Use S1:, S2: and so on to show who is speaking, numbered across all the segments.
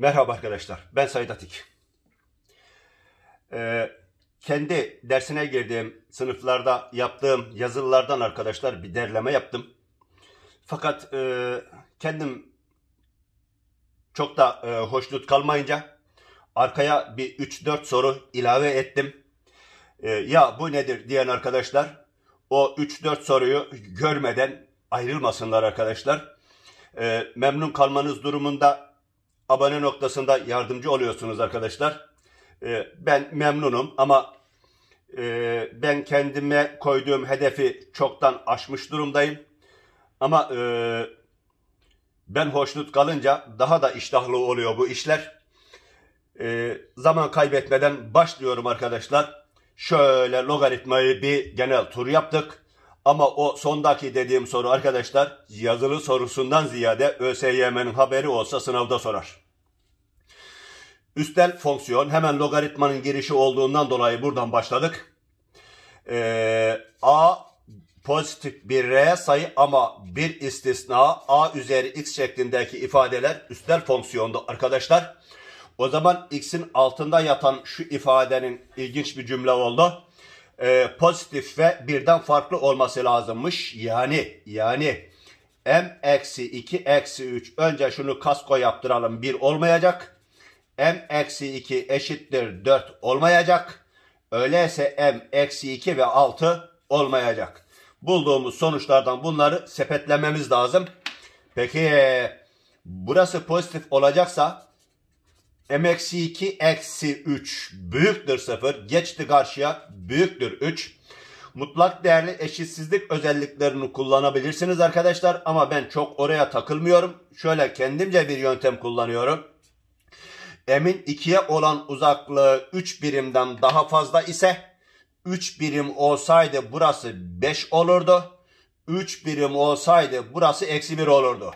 S1: Merhaba arkadaşlar, ben Said Atik. Ee, kendi dersine girdiğim sınıflarda yaptığım yazılılardan arkadaşlar bir derleme yaptım. Fakat e, kendim çok da e, hoşnut kalmayınca arkaya bir 3-4 soru ilave ettim. E, ya bu nedir diyen arkadaşlar o 3-4 soruyu görmeden ayrılmasınlar arkadaşlar. E, memnun kalmanız durumunda abone noktasında yardımcı oluyorsunuz arkadaşlar. E, ben memnunum ama e, ben kendime koyduğum hedefi çoktan aşmış durumdayım. Ama e, ben hoşnut kalınca daha da iştahlı oluyor bu işler. E, zaman kaybetmeden başlıyorum arkadaşlar. Şöyle logaritmayı bir genel tur yaptık. Ama o sondaki dediğim soru arkadaşlar yazılı sorusundan ziyade ÖSYM'nin haberi olsa sınavda sorar. Üstel fonksiyon hemen logaritmanın girişi olduğundan dolayı buradan başladık. Ee, a pozitif bir r sayı ama bir istisna a üzeri x şeklindeki ifadeler üstel fonksiyondu arkadaşlar. O zaman x'in altında yatan şu ifadenin ilginç bir cümle oldu. Ee, pozitif ve birden farklı olması lazımmış. Yani yani m eksi 2 eksi 3 önce şunu kasko yaptıralım 1 olmayacak m eksi 2 eşittir 4 olmayacak. Öyleyse m eksi 2 ve 6 olmayacak. Bulduğumuz sonuçlardan bunları sepetlememiz lazım. Peki burası pozitif olacaksa m eksi 2 eksi 3 büyüktür 0. Geçti karşıya büyüktür 3. Mutlak değerli eşitsizlik özelliklerini kullanabilirsiniz arkadaşlar. Ama ben çok oraya takılmıyorum. Şöyle kendimce bir yöntem kullanıyorum. Emin 2'ye olan uzaklığı 3 birimden daha fazla ise 3 birim olsaydı burası 5 olurdu. 3 birim olsaydı burası eksi 1 olurdu.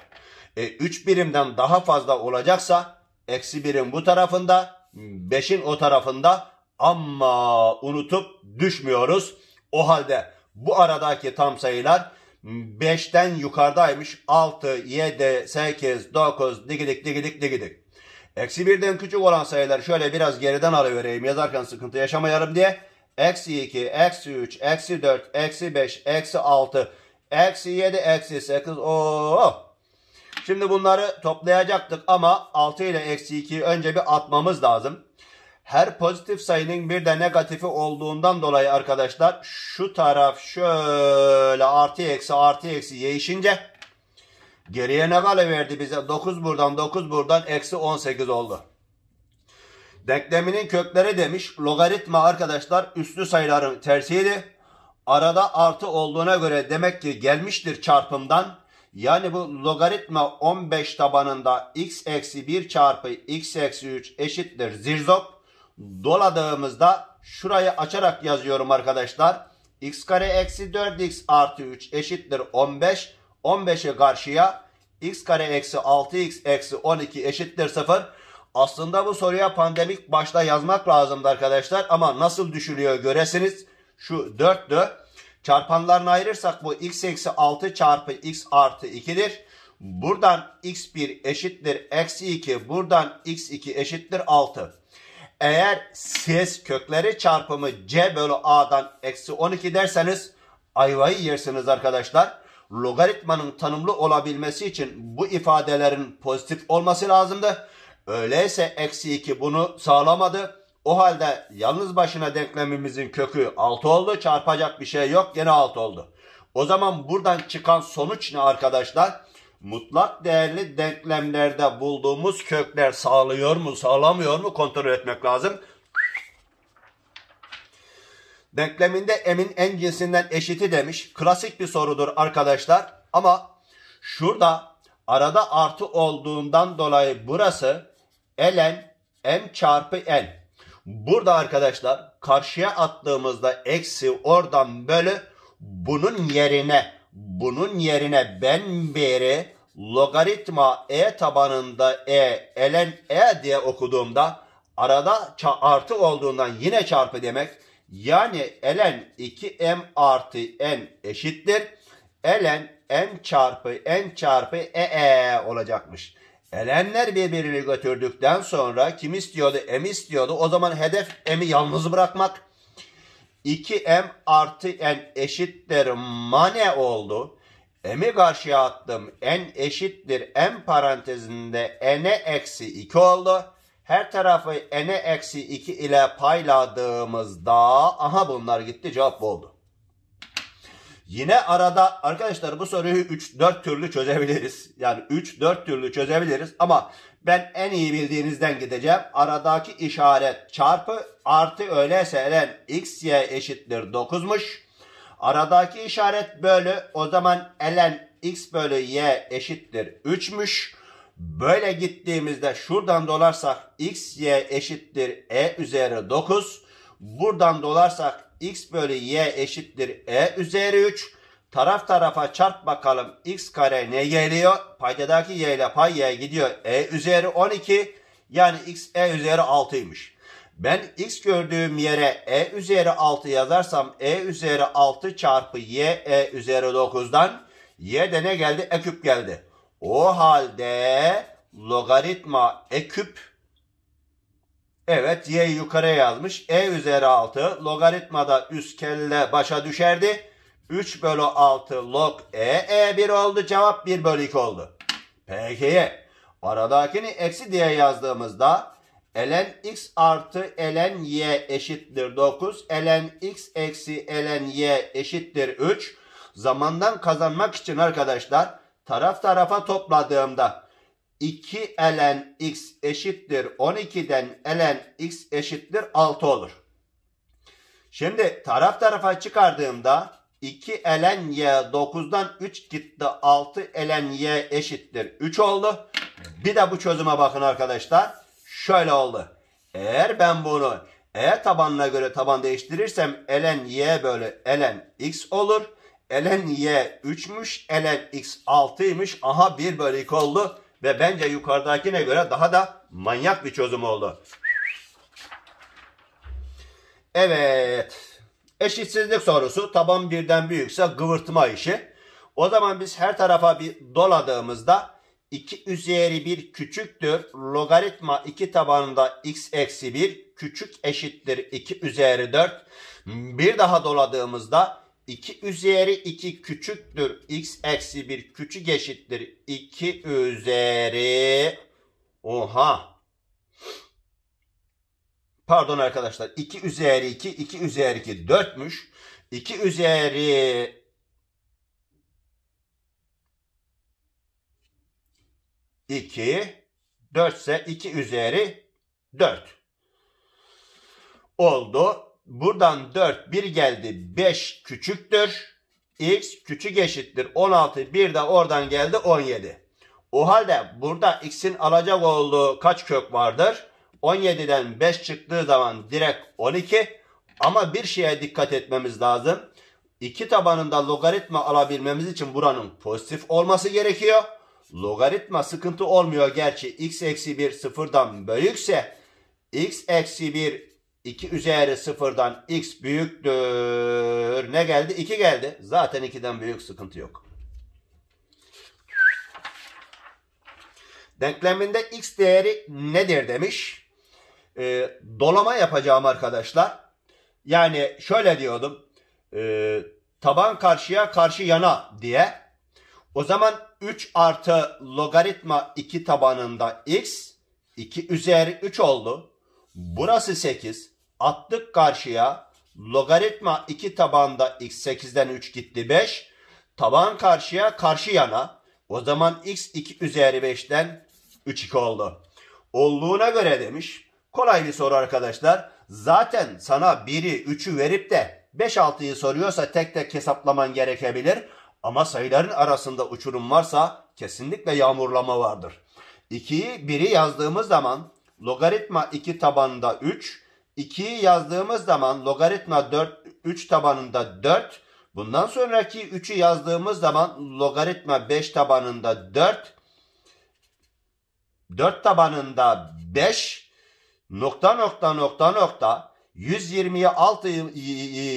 S1: E, 3 birimden daha fazla olacaksa eksi 1'in bu tarafında 5'in o tarafında ama unutup düşmüyoruz. O halde bu aradaki tam sayılar 5'ten yukarıdaymış. 6, 7, 8, 9, digidik digidik digidik. Eksi birden küçük olan sayılar şöyle biraz geriden alıvereyim yazarken sıkıntı yaşamayalım diye. Eksi 2, eksi 3, eksi 4, eksi 5, eksi 6, eksi 7, eksi 8. Oo. Şimdi bunları toplayacaktık ama 6 ile eksi 2'yi önce bir atmamız lazım. Her pozitif sayının bir de negatifi olduğundan dolayı arkadaşlar şu taraf şöyle artı eksi artı eksi değişince Geriye ne kale verdi bize? 9 buradan 9 buradan eksi 18 oldu. Denkleminin kökleri demiş. Logaritma arkadaşlar üstlü sayıların tersiydi. Arada artı olduğuna göre demek ki gelmiştir çarpımdan. Yani bu logaritma 15 tabanında x eksi 1 çarpı x eksi 3 eşittir zirzop. Doladığımızda şurayı açarak yazıyorum arkadaşlar. x kare eksi 4x artı 3 eşittir 15. 15'e karşıya x kare eksi 6x eksi 12 eşittir 0. Aslında bu soruya pandemik başta yazmak lazımdı arkadaşlar ama nasıl düşülüyor göresiniz. Şu 4'tü. Çarpanlarını ayırırsak bu x eksi 6 çarpı x artı 2'dir. Buradan x1 eşittir eksi 2. Buradan x2 eşittir 6. Eğer siz kökleri çarpımı c bölü a'dan eksi 12 derseniz ayvayı yersiniz arkadaşlar logaritmanın tanımlı olabilmesi için bu ifadelerin pozitif olması lazımdı. Öyleyse eksi 2 bunu sağlamadı. O halde yalnız başına denklemimizin kökü 6 oldu. Çarpacak bir şey yok. Yine 6 oldu. O zaman buradan çıkan sonuç ne arkadaşlar? Mutlak değerli denklemlerde bulduğumuz kökler sağlıyor mu sağlamıyor mu kontrol etmek lazım. Denkleminde m'in en cinsinden eşiti demiş. Klasik bir sorudur arkadaşlar. Ama şurada arada artı olduğundan dolayı burası ln m çarpı n. Burada arkadaşlar karşıya attığımızda eksi oradan bölü bunun yerine bunun yerine ben beri logaritma e tabanında e ln e diye okuduğumda arada artı olduğundan yine çarpı demek yani ln 2m artı n eşittir. ln n çarpı n çarpı ee olacakmış. Elenler birbirini götürdükten sonra kim istiyordu? M istiyordu. O zaman hedef M'i yalnız bırakmak. 2M artı N eşittir mane oldu. M'i karşıya attım. N eşittir M parantezinde N'e eksi 2 oldu. Her tarafı n'e eksi 2 ile payladığımızda aha bunlar gitti cevap oldu. Yine arada arkadaşlar bu soruyu 3-4 türlü çözebiliriz. Yani 3-4 türlü çözebiliriz ama ben en iyi bildiğinizden gideceğim. Aradaki işaret çarpı artı öyleyse ln x y eşittir 9'muş. Aradaki işaret bölü o zaman ln x bölü y eşittir 3'müş. Böyle gittiğimizde şuradan dolarsak x, y eşittir e üzeri 9. Buradan dolarsak x bölü y eşittir e üzeri 3. Taraf tarafa çarp bakalım x kare ne geliyor? Paydadaki y ile pay y gidiyor. E üzeri 12 yani x e üzeri 6'ymış. Ben x gördüğüm yere e üzeri 6 yazarsam e üzeri 6 çarpı y e üzeri 9'dan y de ne geldi? E küp geldi. O halde logaritma e küp evet y yukarı yazmış. e üzeri 6 logaritmada üst kelle başa düşerdi. 3 bölü 6 log e e 1 oldu. Cevap 1 bölü 2 oldu. Peki aradakini eksi diye yazdığımızda ln x artı ln y eşittir 9. ln x eksi ln y eşittir 3. Zamandan kazanmak için arkadaşlar taraf tarafa topladığımda 2 ln x eşittir 12'den ln x eşittir 6 olur. Şimdi taraf tarafa çıkardığımda 2 ln y 9'dan 3 gitti 6 ln y eşittir 3 oldu. Bir de bu çözüme bakın arkadaşlar. Şöyle oldu. Eğer ben bunu e tabanına göre taban değiştirirsem ln y bölü ln x olur ln y 3'müş, ln x 6'ymış. Aha 1 bölü 2 oldu ve bence yukarıdakine göre daha da manyak bir çözüm oldu. Evet. Eşitsizlik sorusu taban birden büyükse gıvırtma işi. O zaman biz her tarafa bir doladığımızda 2 üzeri 1 küçüktür. Logaritma 2 tabanında x eksi 1 küçük eşittir 2 üzeri 4. Bir daha doladığımızda 2 üzeri 2 küçüktür. X eksi 1 küçük eşittir. 2 üzeri. Oha. Pardon arkadaşlar. 2 üzeri 2. 2 üzeri 2 4'müş. 2 üzeri 2 4 ise 2 üzeri 4 oldu. Buradan 4 1 geldi 5 küçüktür. X küçük eşittir 16 bir de oradan geldi 17. O halde burada x'in alacak olduğu kaç kök vardır? 17'den 5 çıktığı zaman direkt 12. Ama bir şeye dikkat etmemiz lazım. 2 tabanında logaritma alabilmemiz için buranın pozitif olması gerekiyor. Logaritma sıkıntı olmuyor gerçi x eksi 1 sıfırdan büyükse x eksi 1 2 üzeri 0'dan x büyüktür. Ne geldi? 2 geldi. Zaten 2'den büyük sıkıntı yok. Denkleminde x değeri nedir demiş. E, dolama yapacağım arkadaşlar. Yani şöyle diyordum. E, taban karşıya karşı yana diye. O zaman 3 artı logaritma 2 tabanında x 2 üzeri 3 oldu. Burası 8 attık karşıya. Logaritma 2 tabanda x 8'den 3 gitti 5. Taban karşıya karşı yana. O zaman x 2 üzeri 5'ten 3 2 oldu. Olduğuna göre demiş. Kolay bir soru arkadaşlar. Zaten sana 1'i 3'ü verip de 5 6'yı soruyorsa tek tek hesaplaman gerekebilir. Ama sayıların arasında uçurum varsa kesinlikle yağmurlama vardır. 2'yi 1'i yazdığımız zaman logaritma 2 tabanında 3, 2'yi yazdığımız zaman logaritma 4, 3 tabanında 4. Bundan sonraki 3'ü yazdığımız zaman logaritma 5 tabanında 4. 4 tabanında 5. Nokta nokta nokta nokta. 120'ye 6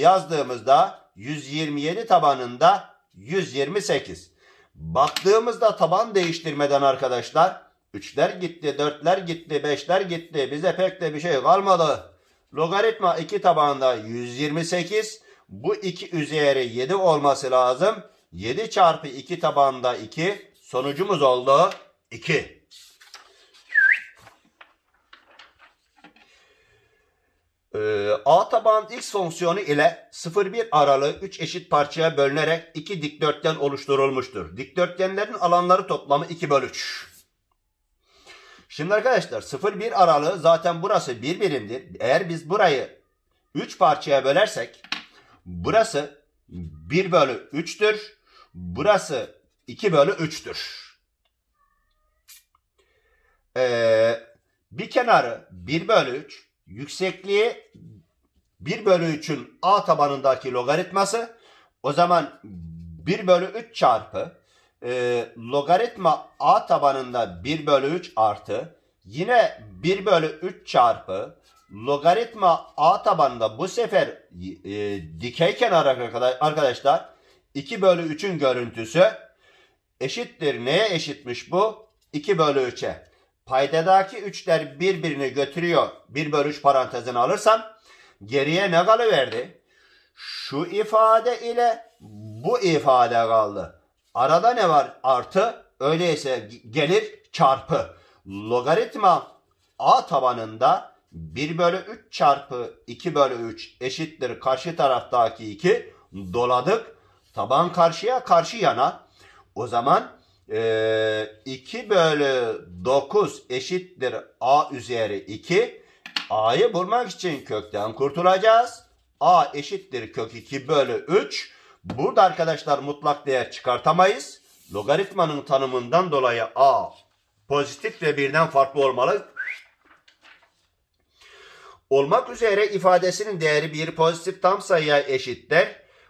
S1: yazdığımızda 127 tabanında 128. Baktığımızda taban değiştirmeden arkadaşlar 3'ler gitti, 4'ler gitti, 5'ler gitti. Bize pek de bir şey kalmadı. Logaritma 2 tabanda 128. Bu 2 üzeri 7 olması lazım. 7 çarpı 2 tabanda 2. Sonucumuz oldu 2. Ee, A taban x fonksiyonu ile 0-1 aralığı 3 eşit parçaya bölünerek 2 dikdörtgen oluşturulmuştur. Dikdörtgenlerin alanları toplamı 2 bölü 3. Şimdi arkadaşlar 0-1 aralığı zaten burası bir birimdir. Eğer biz burayı 3 parçaya bölersek burası 1 bölü 3'tür. Burası 2 bölü 3'tür. Ee, bir kenarı 1 bölü 3. Yüksekliği 1 bölü 3'ün a tabanındaki logaritması. O zaman 1 bölü 3 çarpı e, logaritma a tabanında 1 bölü 3 artı yine 1 bölü 3 çarpı logaritma a tabanında bu sefer e, dikey kenar arkadaşlar 2 bölü 3'ün görüntüsü eşittir. Neye eşitmiş bu? 2 bölü 3'e. Paydadaki 3'ler birbirini götürüyor. 1 bölü 3 parantezini alırsam geriye ne kalıverdi? Şu ifade ile bu ifade kaldı. Arada ne var? Artı. Öyleyse gelir çarpı. Logaritma a tabanında 1 bölü 3 çarpı 2 bölü 3 eşittir karşı taraftaki 2. Doladık. Taban karşıya karşı yana. O zaman e, 2 bölü 9 eşittir a üzeri 2. A'yı bulmak için kökten kurtulacağız. a eşittir kök 2 bölü 3. Burada arkadaşlar mutlak değer çıkartamayız. Logaritmanın tanımından dolayı a pozitif ve birden farklı olmalı. Olmak üzere ifadesinin değeri bir pozitif tam sayıya eşittir.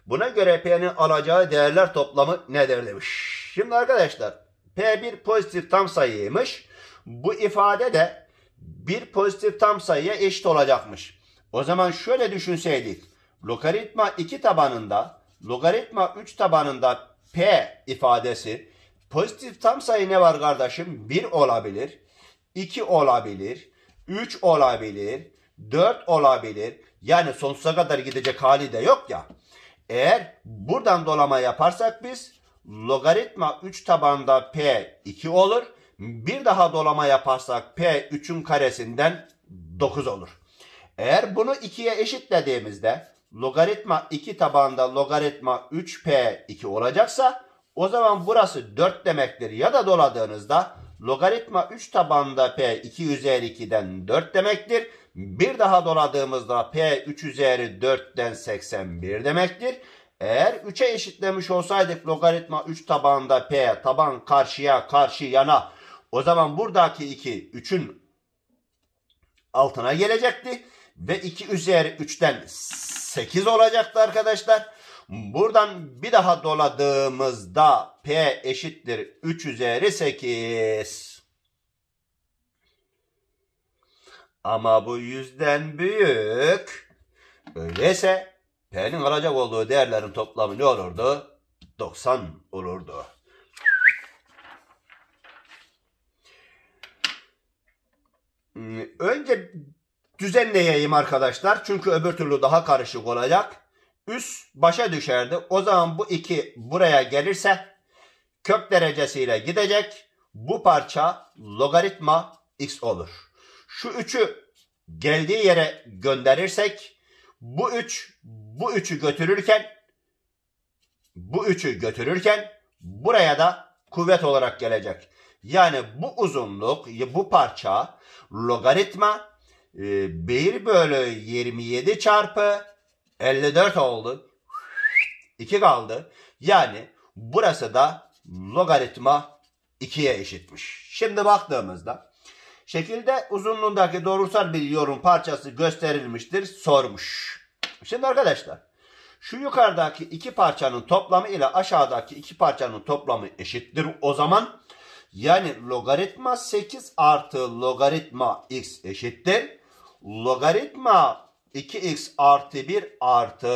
S1: Buna göre P'nin alacağı değerler toplamı nedir demiş. Şimdi arkadaşlar P bir pozitif tam sayıymış. Bu ifade de bir pozitif tam sayıya eşit olacakmış. O zaman şöyle düşünseydik. Logaritma 2 tabanında Logaritma 3 tabanında P ifadesi pozitif tam sayı ne var kardeşim? 1 olabilir, 2 olabilir, 3 olabilir, 4 olabilir. Yani sonsuza kadar gidecek hali de yok ya. Eğer buradan dolama yaparsak biz logaritma 3 tabanda P 2 olur. Bir daha dolama yaparsak P 3'ün karesinden 9 olur. Eğer bunu 2'ye eşitlediğimizde logaritma 2 tabanda logaritma 3p2 olacaksa o zaman burası 4 demektir ya da doladığınızda logaritma 3 tabanda p2 üzeri 2'den 4 demektir. Bir daha doladığımızda p3 üzeri 4'ten 81 demektir. Eğer 3'e eşitlemiş olsaydık logaritma 3 tabanda p taban karşıya karşı yana o zaman buradaki 2 3'ün altına gelecekti ve 2 üzeri 3'ten 8 olacaktı arkadaşlar. Buradan bir daha doladığımızda P eşittir 3 üzeri 8. Ama bu yüzden büyük. Öyleyse P'nin alacak olduğu değerlerin toplamı ne olurdu? 90 olurdu. Ee, önce düzenleyeyim arkadaşlar. Çünkü öbür türlü daha karışık olacak. Üst başa düşerdi. O zaman bu iki buraya gelirse kök derecesiyle gidecek. Bu parça logaritma x olur. Şu üçü geldiği yere gönderirsek bu üç bu üçü götürürken bu üçü götürürken buraya da kuvvet olarak gelecek. Yani bu uzunluk bu parça logaritma 1 ee, bölü 27 çarpı 54 oldu. 2 kaldı. Yani burası da logaritma 2'ye eşitmiş. Şimdi baktığımızda şekilde uzunluğundaki doğrusal bir yorum parçası gösterilmiştir sormuş. Şimdi arkadaşlar şu yukarıdaki iki parçanın toplamı ile aşağıdaki iki parçanın toplamı eşittir. O zaman yani logaritma 8 artı logaritma x eşittir logaritma 2x artı 1 artı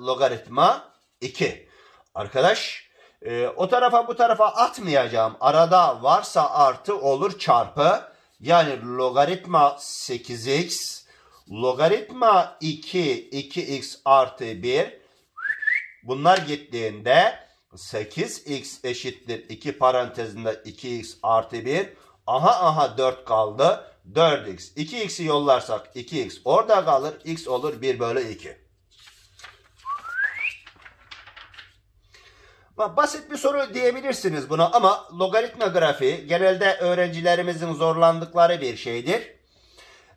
S1: logaritma 2. Arkadaş e, o tarafa bu tarafa atmayacağım. Arada varsa artı olur çarpı. Yani logaritma 8x logaritma 2 2x artı 1 bunlar gittiğinde 8x eşittir 2 parantezinde 2x artı 1 aha aha 4 kaldı. 4x. 2x'i yollarsak 2x orada kalır. x olur 1 bölü 2. Basit bir soru diyebilirsiniz buna ama logaritma grafiği genelde öğrencilerimizin zorlandıkları bir şeydir.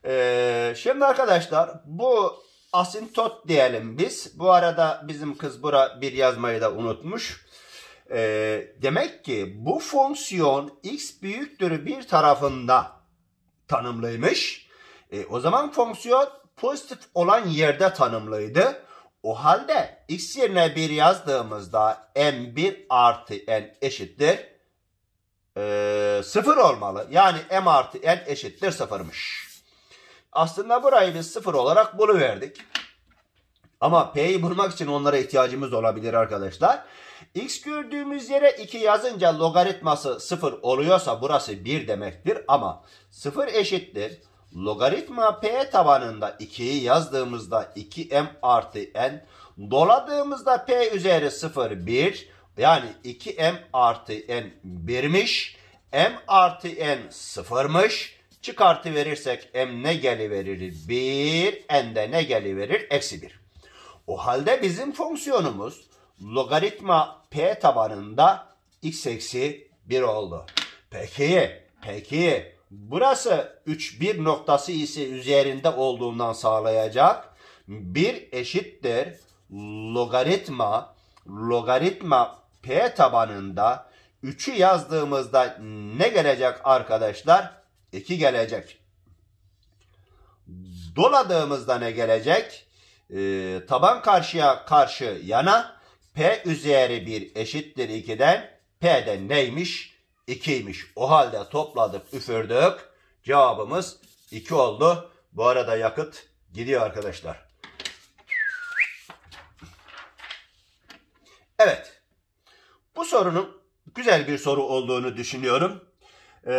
S1: Ee, şimdi arkadaşlar bu asintot diyelim biz. Bu arada bizim kız bura bir yazmayı da unutmuş. Ee, demek ki bu fonksiyon x büyüktür bir tarafında tanımlıymış. E, o zaman fonksiyon pozitif olan yerde tanımlıydı. O halde x yerine 1 yazdığımızda m1 artı n eşittir e, 0 olmalı. Yani m artı n eşittir 0'mış. Aslında burayı biz 0 olarak buluverdik. Ama P'yi bulmak için onlara ihtiyacımız olabilir arkadaşlar. X gördüğümüz yere 2 yazınca logaritması 0 oluyorsa burası 1 demektir. Ama 0 eşittir. Logaritma P tabanında 2'yi yazdığımızda 2M artı N. Doladığımızda P üzeri 0 1. Yani 2M artı N 1'miş. M artı N 0'mış. Çıkartı verirsek M ne geliverir? 1. N de ne geliverir? Eksi 1. O halde bizim fonksiyonumuz logaritma p tabanında x eksi 1 oldu. Peki, peki burası 3 1 noktası ise üzerinde olduğundan sağlayacak. 1 eşittir logaritma logaritma p tabanında 3'ü yazdığımızda ne gelecek arkadaşlar? 2 gelecek. Doladığımızda ne gelecek? e, taban karşıya karşı yana P üzeri bir eşittir 2'den P'den neymiş? 2'ymiş. O halde topladık üfürdük. Cevabımız 2 oldu. Bu arada yakıt gidiyor arkadaşlar. Evet. Bu sorunun güzel bir soru olduğunu düşünüyorum. Ee,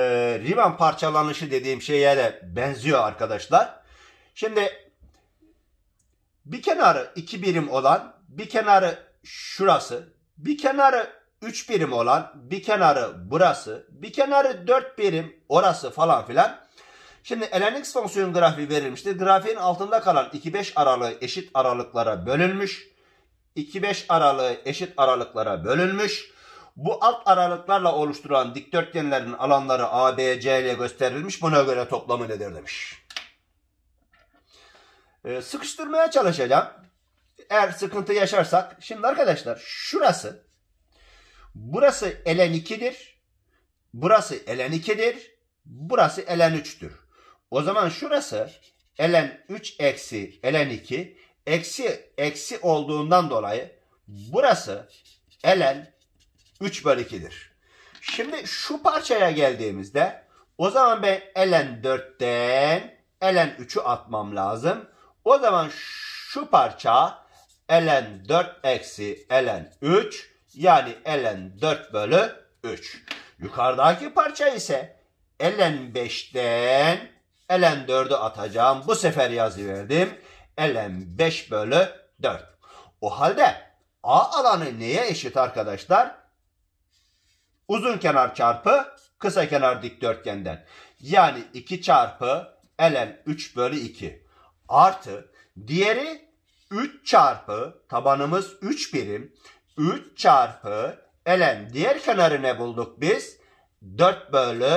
S1: ribbon parçalanışı dediğim şeye de benziyor arkadaşlar. Şimdi bir kenarı 2 birim olan, bir kenarı şurası, bir kenarı 3 birim olan, bir kenarı burası, bir kenarı 4 birim orası falan filan. Şimdi ln x fonksiyon grafiği verilmişti. Grafiğin altında kalan 2-5 aralığı eşit aralıklara bölünmüş. 2-5 aralığı eşit aralıklara bölünmüş. Bu alt aralıklarla oluşturan dikdörtgenlerin alanları A, B, C ile gösterilmiş. Buna göre toplamı nedir demiş e, sıkıştırmaya çalışacağım. Eğer sıkıntı yaşarsak. Şimdi arkadaşlar şurası. Burası ln 2'dir. Burası ln 2'dir. Burası elen 3'tür. O zaman şurası elen 3 eksi elen 2 eksi eksi olduğundan dolayı burası ln 3 bölü 2'dir. Şimdi şu parçaya geldiğimizde o zaman ben elen 4'ten elen 3'ü atmam lazım. O zaman şu parça ln 4 eksi ln 3 yani ln 4 bölü 3. Yukarıdaki parça ise ln 5'ten ln 4'ü atacağım. Bu sefer yazıverdim. ln 5 bölü 4. O halde A alanı neye eşit arkadaşlar? Uzun kenar çarpı kısa kenar dikdörtgenden. Yani 2 çarpı ln 3 bölü 2 artı diğeri 3 çarpı tabanımız 3 birim 3 çarpı elen diğer kenarı ne bulduk biz? 4 bölü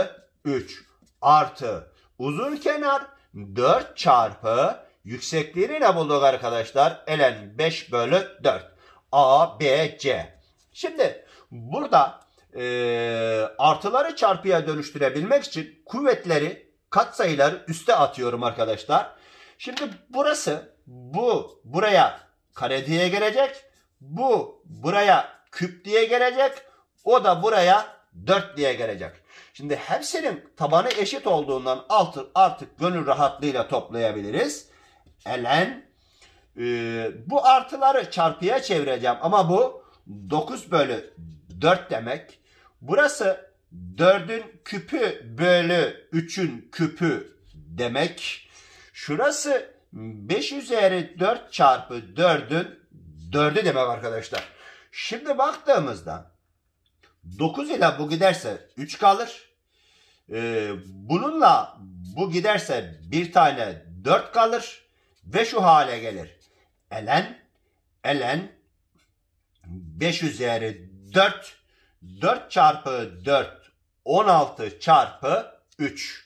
S1: 3 artı uzun kenar 4 çarpı yüksekliğini ne bulduk arkadaşlar? elen 5 bölü 4 a, b, c. Şimdi burada e, artıları çarpıya dönüştürebilmek için kuvvetleri katsayıları üste atıyorum arkadaşlar. Şimdi burası bu buraya kare diye gelecek. Bu buraya küp diye gelecek. O da buraya 4 diye gelecek. Şimdi hepsinin tabanı eşit olduğundan altı artık gönül rahatlığıyla toplayabiliriz. Ln e, bu artıları çarpıya çevireceğim ama bu 9 bölü 4 demek. Burası 4'ün küpü bölü 3'ün küpü demek. Şurası 5 üzeri 4 çarpı 4'ün 4'ü demek arkadaşlar. Şimdi baktığımızda 9 ile bu giderse 3 kalır. Ee, bununla bu giderse bir tane 4 kalır ve şu hale gelir. Elen, elen 5 üzeri 4, 4 çarpı 4, 16 çarpı 3.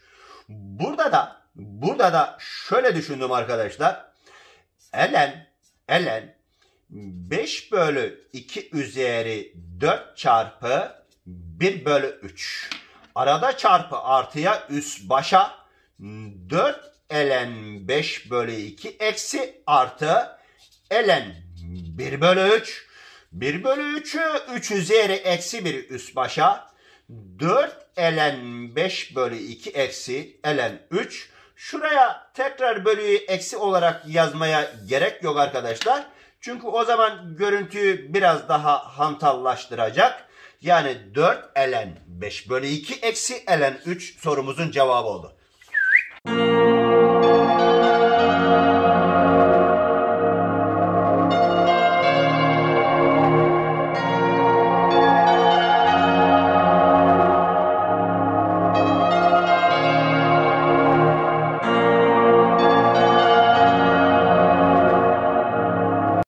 S1: Burada da burada da şöyle düşündüm arkadaşlar. Elen, elen 5 bölü 2 üzeri 4 çarpı 1 bölü 3. Arada çarpı artıya üst başa 4 elen 5 bölü 2 eksi artı elen 1 bölü 3. 1 bölü 3'ü 3 üzeri eksi 1 üst başa 4 elen 5 bölü 2 eksi elen 3 Şuraya tekrar bölüyü eksi olarak yazmaya gerek yok arkadaşlar. Çünkü o zaman görüntüyü biraz daha hantallaştıracak. Yani 4 elen 5 bölü 2 eksi elen 3 sorumuzun cevabı oldu.